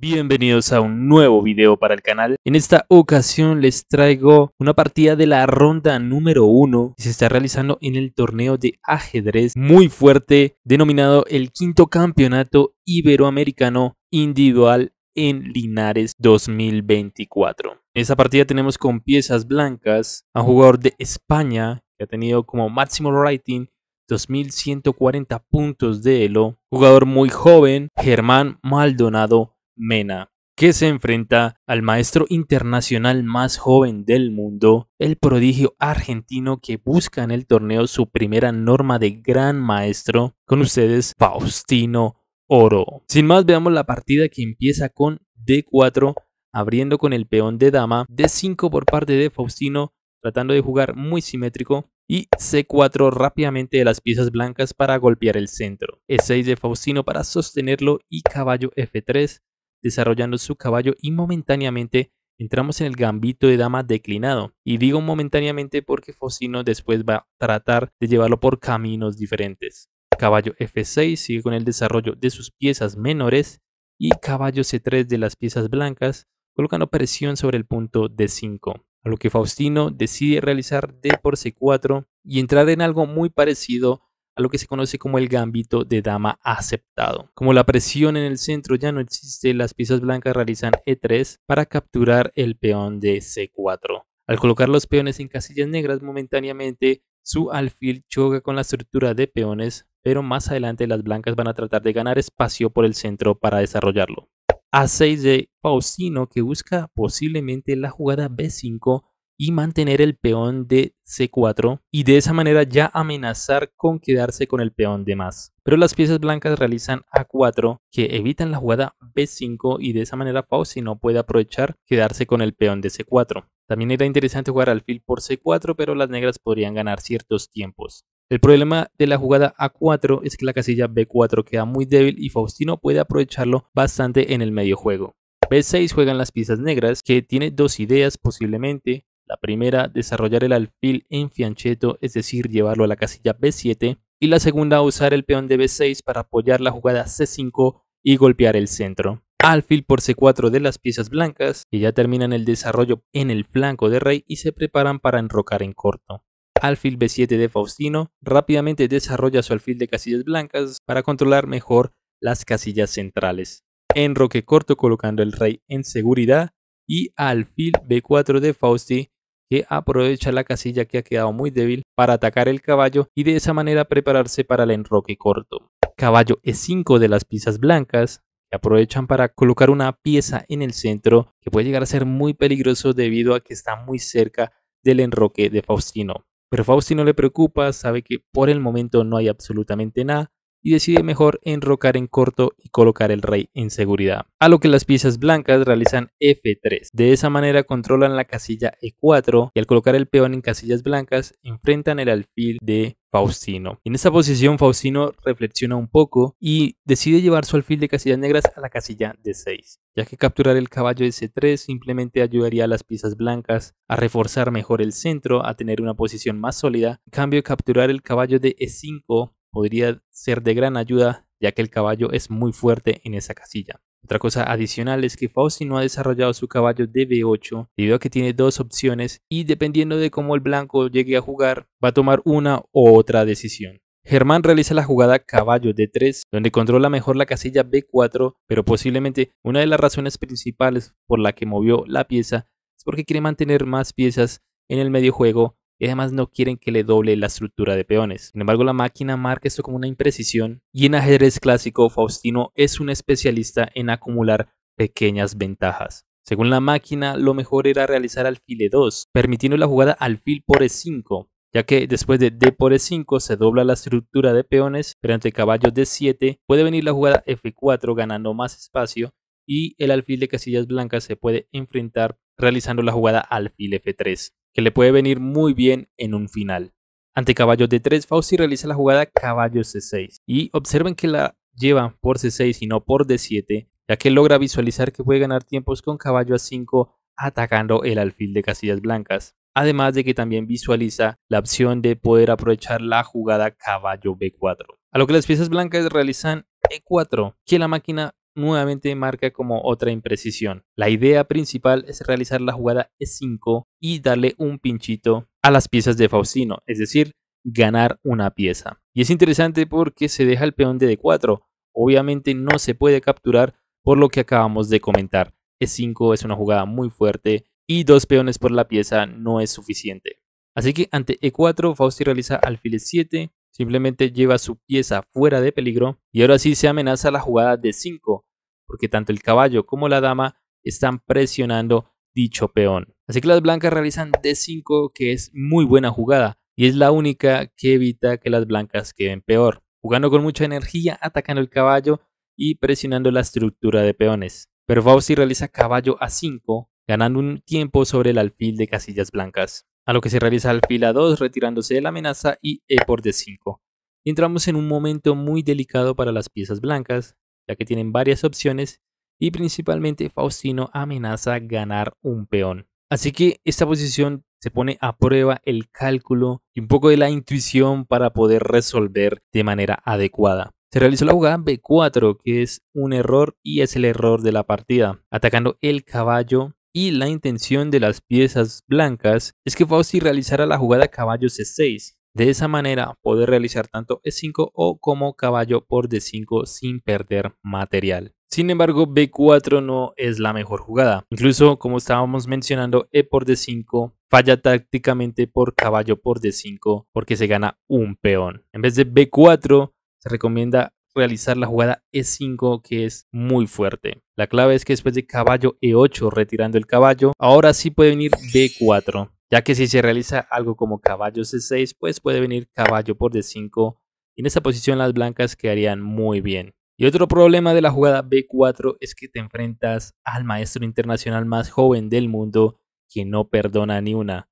Bienvenidos a un nuevo video para el canal. En esta ocasión les traigo una partida de la ronda número 1 que se está realizando en el torneo de ajedrez muy fuerte denominado el quinto campeonato iberoamericano individual en Linares 2024. En esta partida tenemos con piezas blancas a un jugador de España que ha tenido como máximo rating 2140 puntos de Elo, jugador muy joven, Germán Maldonado Mena, que se enfrenta al maestro internacional más joven del mundo, el prodigio argentino que busca en el torneo su primera norma de gran maestro, con ustedes Faustino Oro. Sin más, veamos la partida que empieza con D4, abriendo con el peón de dama, D5 por parte de Faustino, tratando de jugar muy simétrico, y C4 rápidamente de las piezas blancas para golpear el centro. E6 de Faustino para sostenerlo y caballo F3 desarrollando su caballo y momentáneamente entramos en el gambito de dama declinado. Y digo momentáneamente porque Faustino después va a tratar de llevarlo por caminos diferentes. Caballo F6 sigue con el desarrollo de sus piezas menores y caballo C3 de las piezas blancas, colocando presión sobre el punto D5. A lo que Faustino decide realizar D por C4 y entrar en algo muy parecido a lo que se conoce como el gambito de dama aceptado. Como la presión en el centro ya no existe, las piezas blancas realizan E3 para capturar el peón de C4. Al colocar los peones en casillas negras momentáneamente, su alfil choca con la estructura de peones, pero más adelante las blancas van a tratar de ganar espacio por el centro para desarrollarlo. A6 de Faustino que busca posiblemente la jugada B5 y mantener el peón de C4 y de esa manera ya amenazar con quedarse con el peón de más. Pero las piezas blancas realizan A4 que evitan la jugada B5 y de esa manera Faustino no puede aprovechar quedarse con el peón de C4. También era interesante jugar al alfil por C4 pero las negras podrían ganar ciertos tiempos. El problema de la jugada A4 es que la casilla B4 queda muy débil y Faustino puede aprovecharlo bastante en el medio juego. B6 juegan las piezas negras, que tiene dos ideas posiblemente, la primera, desarrollar el alfil en fiancheto, es decir, llevarlo a la casilla B7. Y la segunda, usar el peón de B6 para apoyar la jugada C5 y golpear el centro. Alfil por C4 de las piezas blancas, que ya terminan el desarrollo en el flanco de rey y se preparan para enrocar en corto. Alfil B7 de Faustino rápidamente desarrolla su alfil de casillas blancas para controlar mejor las casillas centrales. Enroque corto colocando el rey en seguridad y alfil B4 de Fausti que aprovecha la casilla que ha quedado muy débil para atacar el caballo y de esa manera prepararse para el enroque corto. Caballo E5 de las piezas blancas, que aprovechan para colocar una pieza en el centro que puede llegar a ser muy peligroso debido a que está muy cerca del enroque de Faustino. Pero Faustino le preocupa, sabe que por el momento no hay absolutamente nada y decide mejor enrocar en corto y colocar el rey en seguridad, a lo que las piezas blancas realizan F3. De esa manera controlan la casilla E4 y al colocar el peón en casillas blancas enfrentan el alfil de Faustino. En esta posición Faustino reflexiona un poco y decide llevar su alfil de casillas negras a la casilla d 6, ya que capturar el caballo de C3 simplemente ayudaría a las piezas blancas a reforzar mejor el centro, a tener una posición más sólida. En cambio, capturar el caballo de E5 podría ser de gran ayuda ya que el caballo es muy fuerte en esa casilla. Otra cosa adicional es que Fausti no ha desarrollado su caballo de B8 debido a que tiene dos opciones y dependiendo de cómo el blanco llegue a jugar va a tomar una u otra decisión. Germán realiza la jugada caballo D3, donde controla mejor la casilla B4, pero posiblemente una de las razones principales por la que movió la pieza es porque quiere mantener más piezas en el medio juego y además no quieren que le doble la estructura de peones. Sin embargo, la máquina marca esto como una imprecisión y en ajedrez clásico Faustino es un especialista en acumular pequeñas ventajas. Según la máquina, lo mejor era realizar alfil E2, permitiendo la jugada alfil por E5, ya que después de D por E5 se dobla la estructura de peones, pero ante caballo D7 puede venir la jugada F4 ganando más espacio y el alfil de casillas blancas se puede enfrentar realizando la jugada alfil F3 que le puede venir muy bien en un final. Ante caballo de 3, Fausti realiza la jugada caballo C6. Y observen que la lleva por C6 y no por D7, ya que logra visualizar que puede ganar tiempos con caballo A5 atacando el alfil de casillas blancas. Además de que también visualiza la opción de poder aprovechar la jugada caballo B4. A lo que las piezas blancas realizan E4, que la máquina nuevamente marca como otra imprecisión. La idea principal es realizar la jugada E5 y darle un pinchito a las piezas de Faustino, es decir, ganar una pieza. Y es interesante porque se deja el peón de D4. Obviamente no se puede capturar por lo que acabamos de comentar. E5 es una jugada muy fuerte y dos peones por la pieza no es suficiente. Así que ante E4 Fausti realiza alfil 7, simplemente lleva su pieza fuera de peligro y ahora sí se amenaza la jugada de 5 porque tanto el caballo como la dama están presionando dicho peón. Así que las blancas realizan D5, que es muy buena jugada, y es la única que evita que las blancas queden peor, jugando con mucha energía, atacando el caballo y presionando la estructura de peones. Pero Fausti realiza caballo A5, ganando un tiempo sobre el alfil de casillas blancas, a lo que se realiza alfil A2 retirándose de la amenaza y E por D5. Entramos en un momento muy delicado para las piezas blancas, ya que tienen varias opciones y principalmente Faustino amenaza ganar un peón. Así que esta posición se pone a prueba el cálculo y un poco de la intuición para poder resolver de manera adecuada. Se realizó la jugada B4, que es un error y es el error de la partida, atacando el caballo y la intención de las piezas blancas es que Fausti realizara la jugada caballo C6, de esa manera poder realizar tanto E5 o como caballo por D5 sin perder material. Sin embargo, B4 no es la mejor jugada. Incluso, como estábamos mencionando, E por D5 falla tácticamente por caballo por D5 porque se gana un peón. En vez de B4, se recomienda realizar la jugada E5 que es muy fuerte. La clave es que después de caballo E8 retirando el caballo, ahora sí puede venir B4 ya que si se realiza algo como caballo c6, pues puede venir caballo por d5 y en esa posición las blancas quedarían muy bien. Y otro problema de la jugada b4 es que te enfrentas al maestro internacional más joven del mundo que no perdona ni una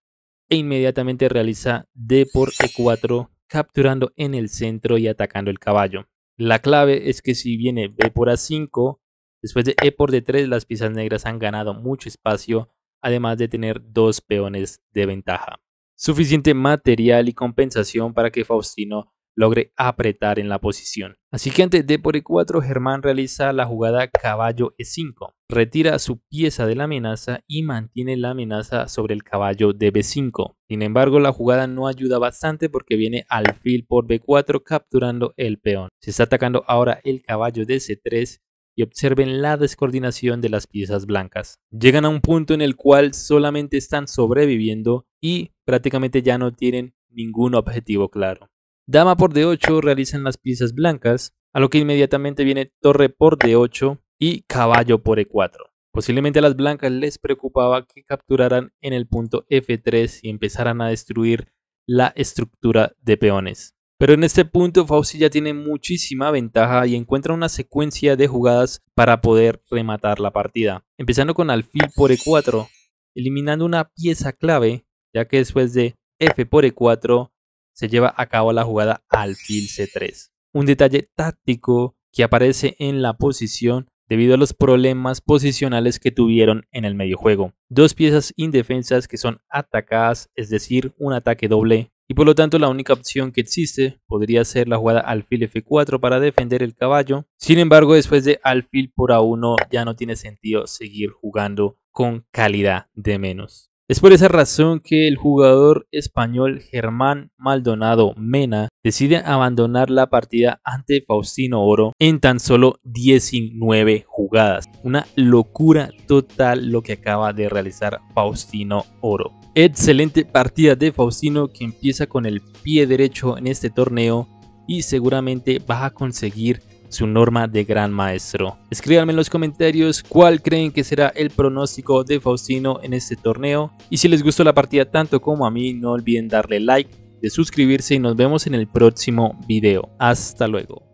e inmediatamente realiza d por e4 capturando en el centro y atacando el caballo. La clave es que si viene b por a5, después de e por d3 las piezas negras han ganado mucho espacio además de tener dos peones de ventaja. Suficiente material y compensación para que Faustino logre apretar en la posición. Así que ante D por E4 Germán realiza la jugada caballo E5, retira su pieza de la amenaza y mantiene la amenaza sobre el caballo de B5. Sin embargo la jugada no ayuda bastante porque viene al fil por B4 capturando el peón. Se está atacando ahora el caballo de C3 y observen la descoordinación de las piezas blancas. Llegan a un punto en el cual solamente están sobreviviendo y prácticamente ya no tienen ningún objetivo claro. Dama por D8 realizan las piezas blancas, a lo que inmediatamente viene torre por D8 y caballo por E4. Posiblemente a las blancas les preocupaba que capturaran en el punto F3 y empezaran a destruir la estructura de peones. Pero en este punto Fauci ya tiene muchísima ventaja y encuentra una secuencia de jugadas para poder rematar la partida. Empezando con alfil por e4, eliminando una pieza clave, ya que después de f por e4 se lleva a cabo la jugada alfil c3. Un detalle táctico que aparece en la posición debido a los problemas posicionales que tuvieron en el medio juego. Dos piezas indefensas que son atacadas, es decir, un ataque doble y por lo tanto la única opción que existe podría ser la jugada alfil f4 para defender el caballo. Sin embargo, después de alfil por a1 ya no tiene sentido seguir jugando con calidad de menos. Es por esa razón que el jugador español Germán Maldonado Mena decide abandonar la partida ante Faustino Oro en tan solo 19 jugadas. Una locura total lo que acaba de realizar Faustino Oro. Excelente partida de Faustino que empieza con el pie derecho en este torneo y seguramente va a conseguir su norma de gran maestro. Escríbanme en los comentarios cuál creen que será el pronóstico de Faustino en este torneo y si les gustó la partida tanto como a mí no olviden darle like, de suscribirse y nos vemos en el próximo video. Hasta luego.